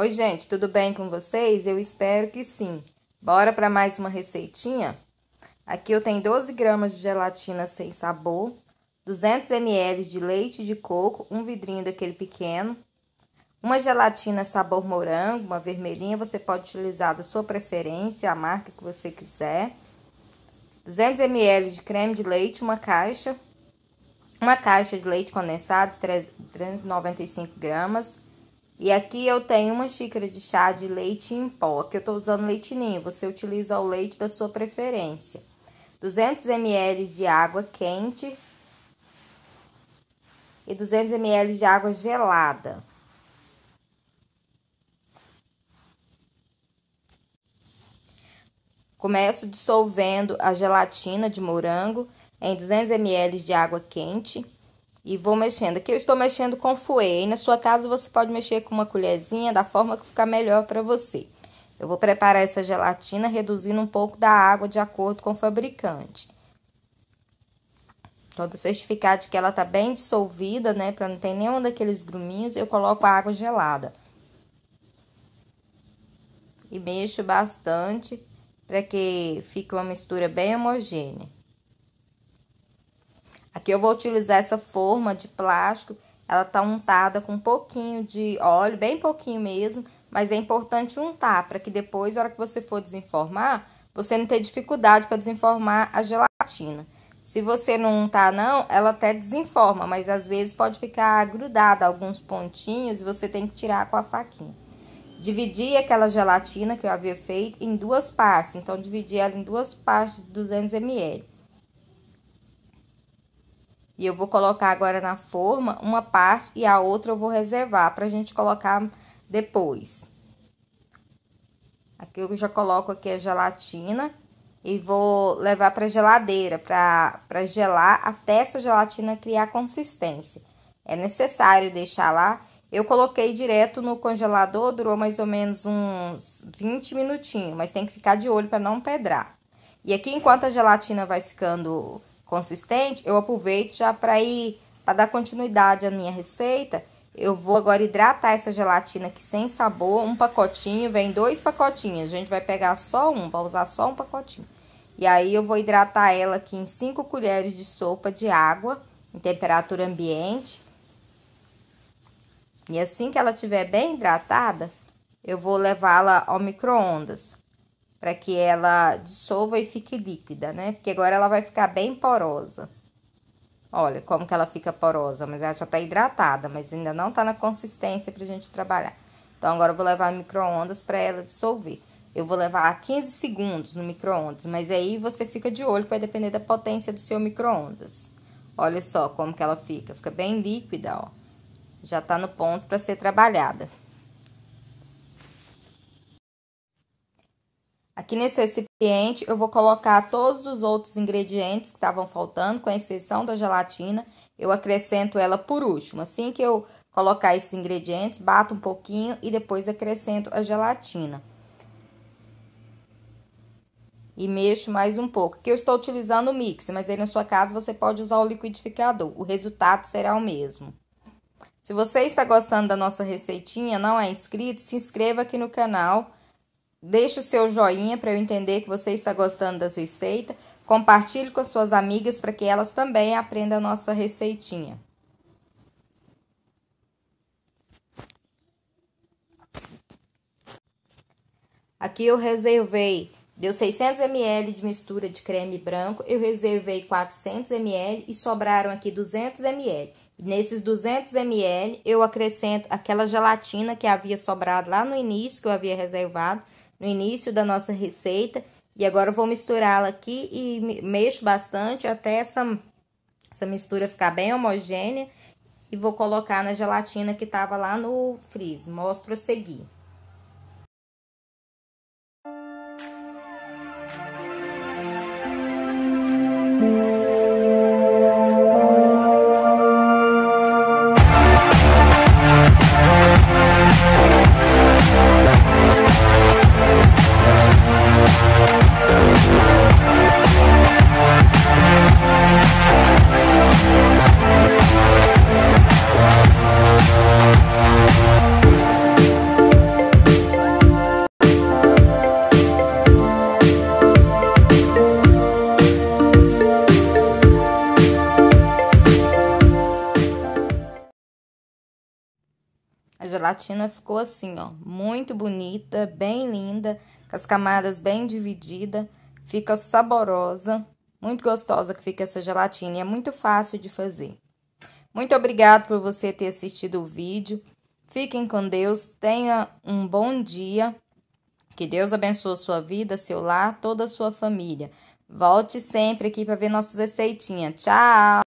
Oi, gente, tudo bem com vocês? Eu espero que sim. Bora para mais uma receitinha? Aqui eu tenho 12 gramas de gelatina sem sabor, 200 ml de leite de coco, um vidrinho daquele pequeno, uma gelatina sabor morango, uma vermelhinha, você pode utilizar da sua preferência, a marca que você quiser, 200 ml de creme de leite, uma caixa, uma caixa de leite condensado de 395 gramas, e aqui eu tenho uma xícara de chá de leite em pó. Aqui eu estou usando leite ninho, você utiliza o leite da sua preferência. 200 ml de água quente e 200 ml de água gelada. Começo dissolvendo a gelatina de morango em 200 ml de água quente e vou mexendo. Aqui eu estou mexendo com fouet, e na sua casa você pode mexer com uma colherzinha, da forma que ficar melhor para você. Eu vou preparar essa gelatina reduzindo um pouco da água de acordo com o fabricante. Então, do certificado de que ela tá bem dissolvida, né, para não ter nenhum daqueles gruminhos, eu coloco a água gelada. E mexo bastante para que fique uma mistura bem homogênea. Aqui eu vou utilizar essa forma de plástico, ela tá untada com um pouquinho de óleo, bem pouquinho mesmo, mas é importante untar para que depois, na hora que você for desenformar, você não tenha dificuldade para desenformar a gelatina. Se você não untar não, ela até desenforma, mas às vezes pode ficar grudada alguns pontinhos e você tem que tirar com a faquinha. Dividi aquela gelatina que eu havia feito em duas partes, então dividi ela em duas partes de 200 ml. E eu vou colocar agora na forma uma parte e a outra eu vou reservar pra gente colocar depois. Aqui eu já coloco aqui a gelatina e vou levar pra geladeira pra, pra gelar até essa gelatina criar consistência. É necessário deixar lá. Eu coloquei direto no congelador, durou mais ou menos uns 20 minutinhos, mas tem que ficar de olho para não pedrar. E aqui, enquanto a gelatina vai ficando consistente, eu aproveito já para ir para dar continuidade à minha receita. Eu vou agora hidratar essa gelatina aqui sem sabor, um pacotinho, vem dois pacotinhos. A gente vai pegar só um, vai usar só um pacotinho. E aí eu vou hidratar ela aqui em cinco colheres de sopa de água em temperatura ambiente. E assim que ela estiver bem hidratada, eu vou levá-la ao micro-ondas para que ela dissolva e fique líquida, né? Porque agora ela vai ficar bem porosa. Olha como que ela fica porosa, mas ela já tá hidratada, mas ainda não tá na consistência pra gente trabalhar. Então, agora eu vou levar no micro-ondas pra ela dissolver. Eu vou levar 15 segundos no micro-ondas, mas aí você fica de olho, vai depender da potência do seu micro-ondas. Olha só como que ela fica, fica bem líquida, ó. Já tá no ponto pra ser trabalhada. Aqui nesse recipiente, eu vou colocar todos os outros ingredientes que estavam faltando, com exceção da gelatina. Eu acrescento ela por último. Assim que eu colocar esses ingredientes, bato um pouquinho e depois acrescento a gelatina. E mexo mais um pouco. Aqui eu estou utilizando o mix, mas aí na sua casa você pode usar o liquidificador. O resultado será o mesmo. Se você está gostando da nossa receitinha, não é inscrito, se inscreva aqui no canal Deixe o seu joinha para eu entender que você está gostando das receitas. Compartilhe com as suas amigas para que elas também aprendam a nossa receitinha. Aqui eu reservei, deu 600 ml de mistura de creme branco, eu reservei 400 ml e sobraram aqui 200 ml. Nesses 200 ml eu acrescento aquela gelatina que havia sobrado lá no início, que eu havia reservado, no início da nossa receita. E agora eu vou misturá-la aqui e mexo bastante até essa, essa mistura ficar bem homogênea. E vou colocar na gelatina que estava lá no freezer. Mostro a seguir. A gelatina ficou assim, ó, muito bonita, bem linda, com as camadas bem dividida, fica saborosa, muito gostosa que fica essa gelatina e é muito fácil de fazer. Muito obrigado por você ter assistido o vídeo. Fiquem com Deus, tenha um bom dia. Que Deus abençoe sua vida, seu lar, toda a sua família. Volte sempre aqui para ver nossas receitinhas. Tchau!